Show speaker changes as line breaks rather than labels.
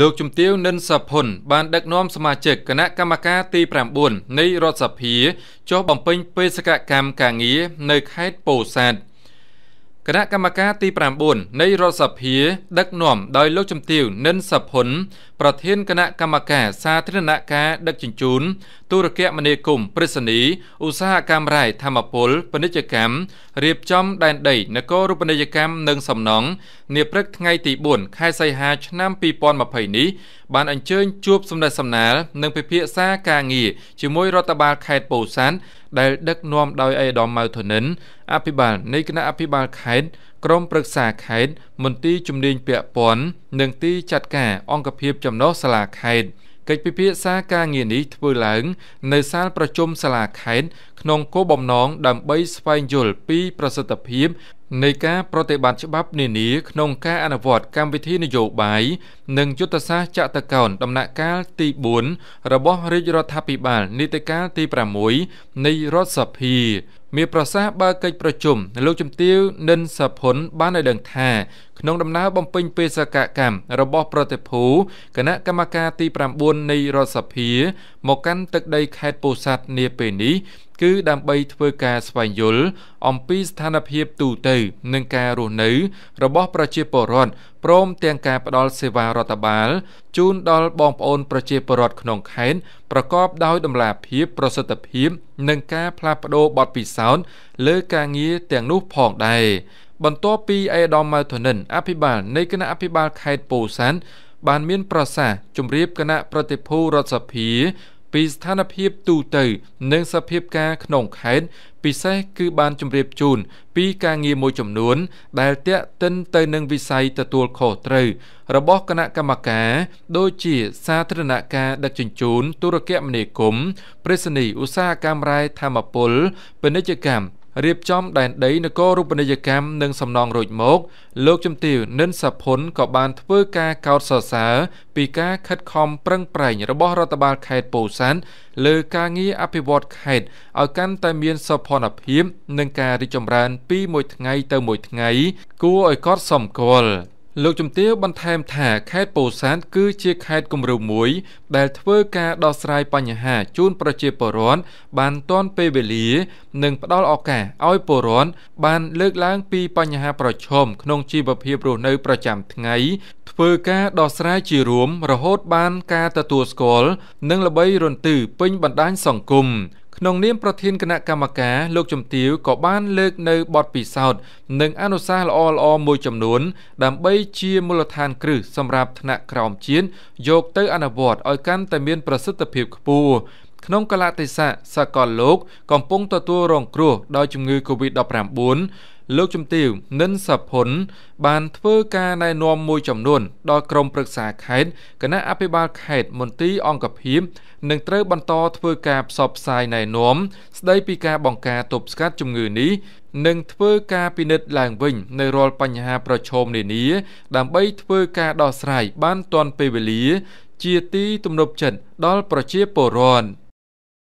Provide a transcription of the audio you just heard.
លោកជំទាវនិនសាភុន បានដឹកនាំសមាជិកគណៈកម្មការទី9នៃ រដ្ឋសភាចុះបំពេញបេសកកម្មការងារនៅខេត្តពោធិ៍សាត់។គណៈកម្មការទី9នៃរដ្ឋសភាដឹកនាំដោយលោកជំទាវនិនសាផុន ប្រធានគណៈកម្មការសាធារណការដឹកជញ្ជូនទូរគមនាគមន៍ប្រសិនីឧស្សាហកម្មរាយធម្មពលពាណិជ្ជកម្មរៀបចំដែនដីនគររូបនីយកម្មនិងសំណង់នាព្រឹកថ្ងៃទី4ខែសីហាឆ្នាំ2020នេះបានអញ្ជើញជួបសម្ដេចសំណាលនិងពិភាក្សាការងារជាមួយរដ្ឋបាលខេត្តពោធិ៍សាត់ដែលដឹកនាំដោយអេដាមម៉ៅធនិនអភិបាលនៃគណៈអភិបាលខេត្តក្រមប្រឹក្សាខេត្តមន្ទីរជំនាញពាក់ព័ន្ធនិងទីចាត់ការអង្គភាព ចំណុះសាលាខេត្ត។កិច្ចពិភាក្សាការងារនេះធ្វើឡើងនៅសាលប្រជុំសាលាខេត្តក្នុងគោលបំណងដើម្បីស្វែងយល់ពីប្រសិទ្ធភាពនៃការប្រតិបត្តិច្បាប់នានាក្នុងការអនុវត្តកម្មវិធីនយោបាយនិងយុទ្ធសាស្ត្រចតកោណដំណាក់កាលទី4របស់រាជរដ្ឋាភិបាលនីតិកាលទី6នៃរដ្ឋសភាមានប្រសាសន៍បើកិច្ចប្រជុំលោកជំទាវនិនសាផុនបានឲ្យដឹងថាក្នុងដំណើរបំពេញបេសកកម្មរបស់ប្រតិភូគណៈកម្មការទី9នៃរដ្ឋសភាមកកាន់ទឹកដីខេត្តពោធិ៍សាត់នាពេលនេះ គឺដើម្បីធ្វើការស្វែងយល់អំពីស្ថានភាពទូទៅនិងការរស់នៅរបស់ប្រជាពលរដ្ឋព្រមទាំងការផ្ដល់សេវារដ្ឋបាលជូនដល់បងប្អូនប្រជាពលរដ្ឋក្នុងខេត្តប្រកបដោយតម្លាភាព ប្រសិទ្ធភាព និងការផ្លាស់ប្ដូរបទពិសោធន៍លើការងារទាំងនោះផងដែរ។បន្ទាប់ពីអេដាមម៉ៅធនិនអភិបាលនៃគណៈអភិបាលខេត្តពោធិ៍សាត់បានមានប្រសាសន៍ជម្រាបគណៈប្រតិភូរដ្ឋសភាពីស្ថានភាពទូទៅនិងសភាពការក្នុងខេត្តពិសេសគឺបានជម្រាបជូន ពីការងារមួយចំនួន ដែលតាក់ទិន ទៅនឹងវិស័យទទួលខុសត្រូវ របស់គណៈកម្មការ ដូចជាសាធារណការដឹកជញ្ជូនទូរគមនាគមន៍ប្រេសនីឧស្សាហកម្មរ៉ែធម្មពលពាណិជ្ជកម្មរៀបចំដែនដីនគររូបនីយកម្មនិងសំណង់រួចមកលោកជំទាវនិនសាភុនក៏បានធ្វើការកោតសរសើរពីការខិតខំប្រឹងប្រែងរបស់រដ្ឋបាលខេត្តពោធិ៍សាត់លើការងារអភិវឌ្ឍខេត្តឲ្យកាន់តែមានសោភ័ណភាពនិងការរីកចម្រើនពីមួយថ្ងៃ ទៅមួយថ្ងៃ គួរឲ្យកត់សម្គាល់។លោកជំទាវបន្ថែមថាខេត្តពោធិ៍សាត់គឺជា ខេត្តគំរូមួយដែលធ្វើការដោះស្រាយបញ្ហាជូនប្រជាពលរដ្ឋបានទាន់ពេលវេលា និងផ្ដល់ឱកាសឲ្យពលរដ្ឋបាន លើកឡើង ពីបញ្ហាប្រឈមក្នុងជីវភាពរស់នៅ ប្រចាំ ថ្ងៃធ្វើការដោះស្រាយជារួម រហូត បានការទទួលស្គាល់និងល្បីរន្ទឺពេញបណ្ដាញសង្គមក្នុងនាមប្រធានគណៈកម្មការលោកជំទាវក៏បានលើកនៅបទពិសោធន៍និងអនុសាសន៍ល្អល្អមួយចំនួន ដើម្បីជាមូលដ្ឋានគ្រឹះសម្រាប់ថ្នាក់ក្រោមជាតិយកទៅអនុវត្តឲ្យកាន់តែមានប្រសិទ្ធភាពខ្ពស់ក្នុងកលតិសៈសកលលោកកំពុងទទួលរងគ្រោះដោយជំងឺ Covid-19 លោកជំទាវនិនសាផុន បានធ្វើការណែនាំមួយចំនួនដល់ក្រមប្រឹក្សាខេត្តគណៈអភិបាល ខេត្តមន្ទីរអង្គភាពនិងត្រូវបន្តធ្វើការផ្សព្វផ្សាយណែនាំស្ដីពីការបង្ការទប់ស្កាត់ជំងឺនេះនិងធ្វើការពិនិត្យឡើងវិញ នៅរាល់បញ្ហាប្រឈមនានា ដើម្បីធ្វើការដោះស្រាយបានទាន់ពេលវេលា ជាទីទំនុកចិត្តដល់ប្រជាពលរដ្ឋ។